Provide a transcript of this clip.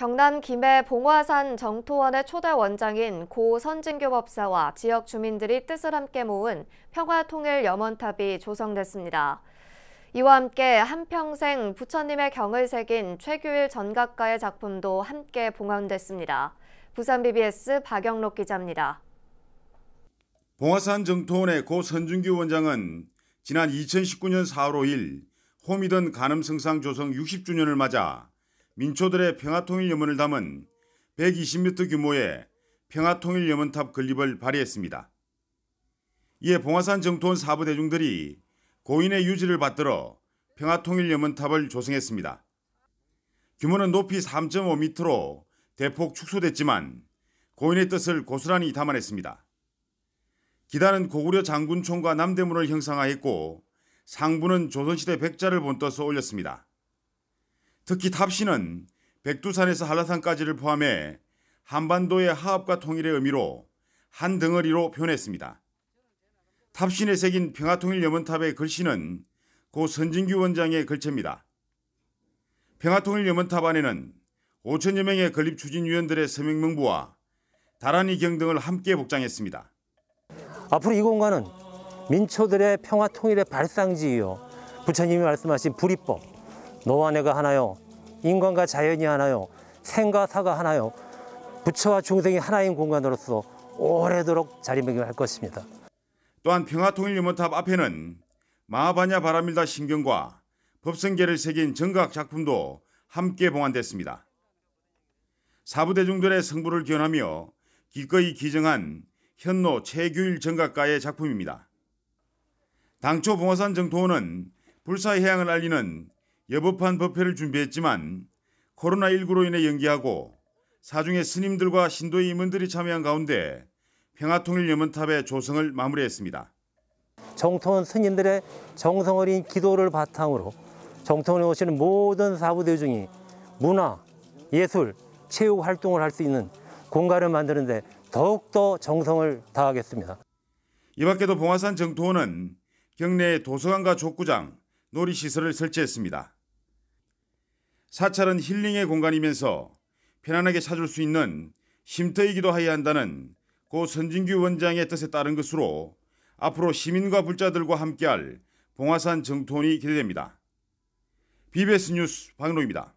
경남 김해 봉화산 정토원의 초대 원장인 고 선진교 법사와 지역 주민들이 뜻을 함께 모은 평화통일 염원탑이 조성됐습니다. 이와 함께 한평생 부처님의 경을 새긴 최규일 전각가의 작품도 함께 봉헌됐습니다. 부산 BBS 박영록 기자입니다. 봉화산 정토원의 고 선준규 원장은 지난 2019년 4월 5일 호미던 간음성상 조성 60주년을 맞아 민초들의 평화통일 염원을 담은 120m 규모의 평화통일 염원탑 건립을 발의했습니다. 이에 봉화산 정토원 사부 대중들이 고인의 유지를 받들어 평화통일 염원탑을 조성했습니다. 규모는 높이 3.5m로 대폭 축소됐지만 고인의 뜻을 고스란히 담아냈습니다. 기단은 고구려 장군총과 남대문을 형상화했고 상부는 조선시대 백자를 본떠서 올렸습니다. 특히 탑시는 백두산에서 한라산까지를 포함해 한반도의 하압과 통일의 의미로 한 덩어리로 표현했습니다. 탑신에 새긴 평화통일 염원탑의 글씨는 고 선진규 원장의 글체입니다. 평화통일 염원탑 안에는 5천여 명의 건립추진위원들의 서명명부와 다란이 경 등을 함께 복장했습니다. 앞으로 이 공간은 민초들의 평화통일의 발상지이요. 부처님이 말씀하신 불이법, 너와 내가 하나요 인간과 자연이 하나요 생과 사가 하나요 부처와 중생이 하나인 공간으로서 오래도록 자리매김할 것입니다. 또한 평화통일유모탑 앞에는 마하바냐 바라밀다 신경과 법성계를 새긴 정각 작품도 함께 봉안됐습니다. 사부대중들의 성부를 기원하며 기꺼이 기증한 현노 최규일 정각가의 작품입니다. 당초 봉화산 정토원은 불사해양을 의 알리는 여법한 법회를 준비했지만 코로나19로 인해 연기하고 사중의 스님들과 신도의 임원들이 참여한 가운데 평화통일염문탑의 조성을 마무리했습니다. 정통은 스님들의 정성 어린 기도를 바탕으로 정통에 오시는 모든 사부대중이 문화, 예술, 체육 활동을 할 수 있는 공간을 만드는 데 더욱더 정성을 다하겠습니다. 이 밖에도 봉화산 정통원은경내의 도서관과 족구장, 놀이시설을 설치했습니다. 사찰은 힐링의 공간이면서 편안하게 찾을 수 있는 쉼터이기도 하여야 한다는 고 선진규 원장의 뜻에 따른 것으로 앞으로 시민과 불자들과 함께할 봉화산 정톤이 기대됩니다. BBS 뉴스 박은호입니다.